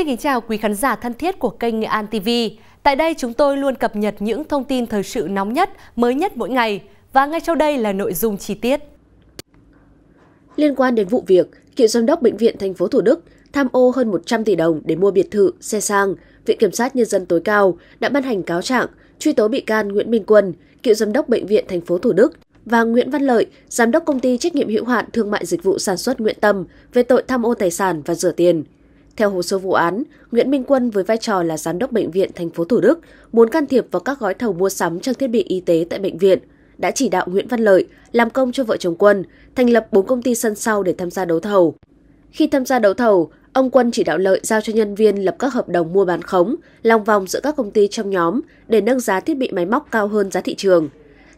Xin kính chào quý khán giả thân thiết của kênh Nghệ An TV. Tại đây chúng tôi luôn cập nhật những thông tin thời sự nóng nhất, mới nhất mỗi ngày. Và ngay sau đây là nội dung chi tiết. Liên quan đến vụ việc, cựu giám đốc bệnh viện thành phố Thủ Đức tham ô hơn 100 tỷ đồng để mua biệt thự, xe sang, Viện kiểm sát nhân dân tối cao đã ban hành cáo trạng truy tố bị can Nguyễn Minh Quân, cựu giám đốc bệnh viện thành phố Thủ Đức và Nguyễn Văn Lợi, giám đốc công ty trách nhiệm hữu hạn thương mại dịch vụ sản xuất Nguyễn Tâm về tội tham ô tài sản và rửa tiền. Theo hồ sơ vụ án, Nguyễn Minh Quân với vai trò là giám đốc bệnh viện thành phố Thủ Đức muốn can thiệp vào các gói thầu mua sắm trang thiết bị y tế tại bệnh viện, đã chỉ đạo Nguyễn Văn Lợi làm công cho vợ chồng Quân, thành lập 4 công ty sân sau để tham gia đấu thầu. Khi tham gia đấu thầu, ông Quân chỉ đạo Lợi giao cho nhân viên lập các hợp đồng mua bán khống, lòng vòng giữa các công ty trong nhóm để nâng giá thiết bị máy móc cao hơn giá thị trường.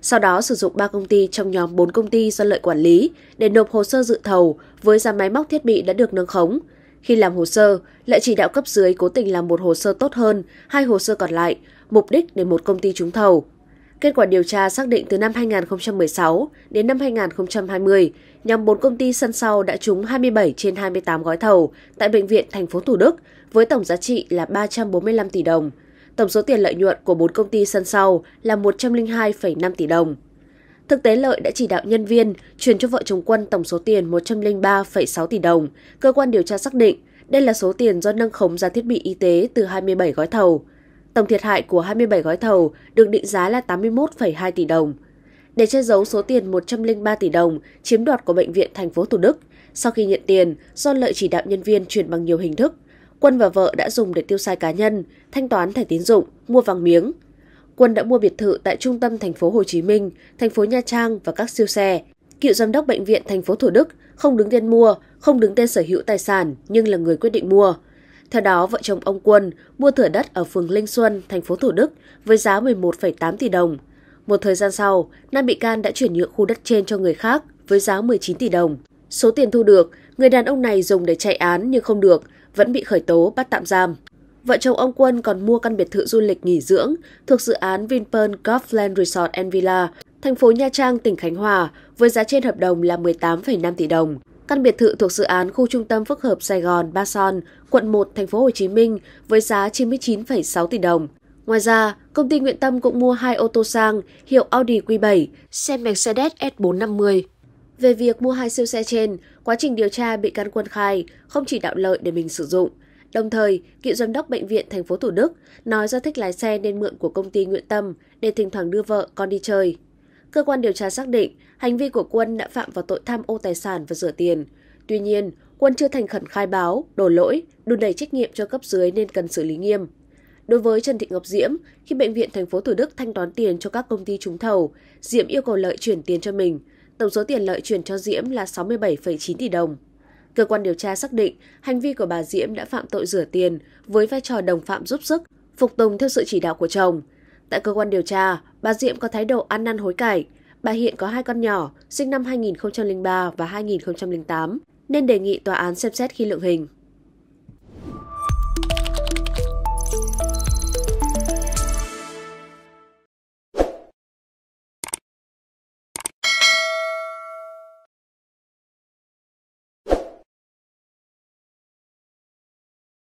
Sau đó sử dụng 3 công ty trong nhóm 4 công ty do Lợi quản lý để nộp hồ sơ dự thầu với giá máy móc thiết bị đã được nâng khống – khi làm hồ sơ, lại chỉ đạo cấp dưới cố tình làm một hồ sơ tốt hơn, hai hồ sơ còn lại, mục đích để một công ty trúng thầu. Kết quả điều tra xác định từ năm 2016 đến năm 2020, nhóm bốn công ty sân sau đã trúng 27 trên 28 gói thầu tại bệnh viện thành phố Thủ Đức với tổng giá trị là 345 tỷ đồng. Tổng số tiền lợi nhuận của bốn công ty sân sau là 102,5 tỷ đồng. Thực tế Lợi đã chỉ đạo nhân viên chuyển cho vợ chồng Quân tổng số tiền 103,6 tỷ đồng. Cơ quan điều tra xác định đây là số tiền do nâng khống giá thiết bị y tế từ 27 gói thầu. Tổng thiệt hại của 27 gói thầu được định giá là 81,2 tỷ đồng. Để che giấu số tiền 103 tỷ đồng chiếm đoạt của bệnh viện thành phố Thủ Đức, sau khi nhận tiền, do lợi chỉ đạo nhân viên chuyển bằng nhiều hình thức, Quân và vợ đã dùng để tiêu xài cá nhân, thanh toán thẻ tín dụng, mua vàng miếng, Quân đã mua biệt thự tại trung tâm thành phố Hồ Chí Minh, thành phố Nha Trang và các siêu xe. Cựu giám đốc bệnh viện thành phố Thủ Đức không đứng tên mua, không đứng tên sở hữu tài sản nhưng là người quyết định mua. Theo đó, vợ chồng ông Quân mua thửa đất ở phường Linh Xuân, thành phố Thủ Đức với giá 11,8 tỷ đồng. Một thời gian sau, nam bị can đã chuyển nhượng khu đất trên cho người khác với giá 19 tỷ đồng. Số tiền thu được, người đàn ông này dùng để chạy án nhưng không được, vẫn bị khởi tố bắt tạm giam. Vợ chồng ông Quân còn mua căn biệt thự du lịch nghỉ dưỡng thuộc dự án Vinpearl Golfland Resort and Villa, thành phố Nha Trang, tỉnh Khánh Hòa, với giá trên hợp đồng là 18,5 tỷ đồng. Căn biệt thự thuộc dự án khu trung tâm phức hợp Sài Gòn, Ba Son, quận 1, thành phố Hồ Chí Minh với giá 99,6 tỷ đồng. Ngoài ra, công ty Nguyễn Tâm cũng mua hai ô tô sang hiệu Audi Q7, xe Mercedes S450. Về việc mua hai siêu xe trên, quá trình điều tra bị can quân khai không chỉ đạo lợi để mình sử dụng, Đồng thời, cựu giám đốc bệnh viện thành phố Thủ Đức nói do thích lái xe nên mượn của công ty Nguyện Tâm để thỉnh thoảng đưa vợ con đi chơi. Cơ quan điều tra xác định hành vi của Quân đã phạm vào tội tham ô tài sản và rửa tiền. Tuy nhiên, Quân chưa thành khẩn khai báo, đổ lỗi, đùn đẩy trách nhiệm cho cấp dưới nên cần xử lý nghiêm. Đối với Trần Thị Ngọc Diễm, khi bệnh viện thành phố Thủ Đức thanh toán tiền cho các công ty trúng thầu, Diễm yêu cầu Lợi chuyển tiền cho mình. Tổng số tiền Lợi chuyển cho Diễm là 67,9 tỷ đồng. Cơ quan điều tra xác định hành vi của bà Diễm đã phạm tội rửa tiền với vai trò đồng phạm giúp sức, phục tùng theo sự chỉ đạo của chồng. Tại cơ quan điều tra, bà Diễm có thái độ ăn năn hối cải. Bà hiện có hai con nhỏ, sinh năm 2003 và 2008, nên đề nghị tòa án xem xét khi lượng hình.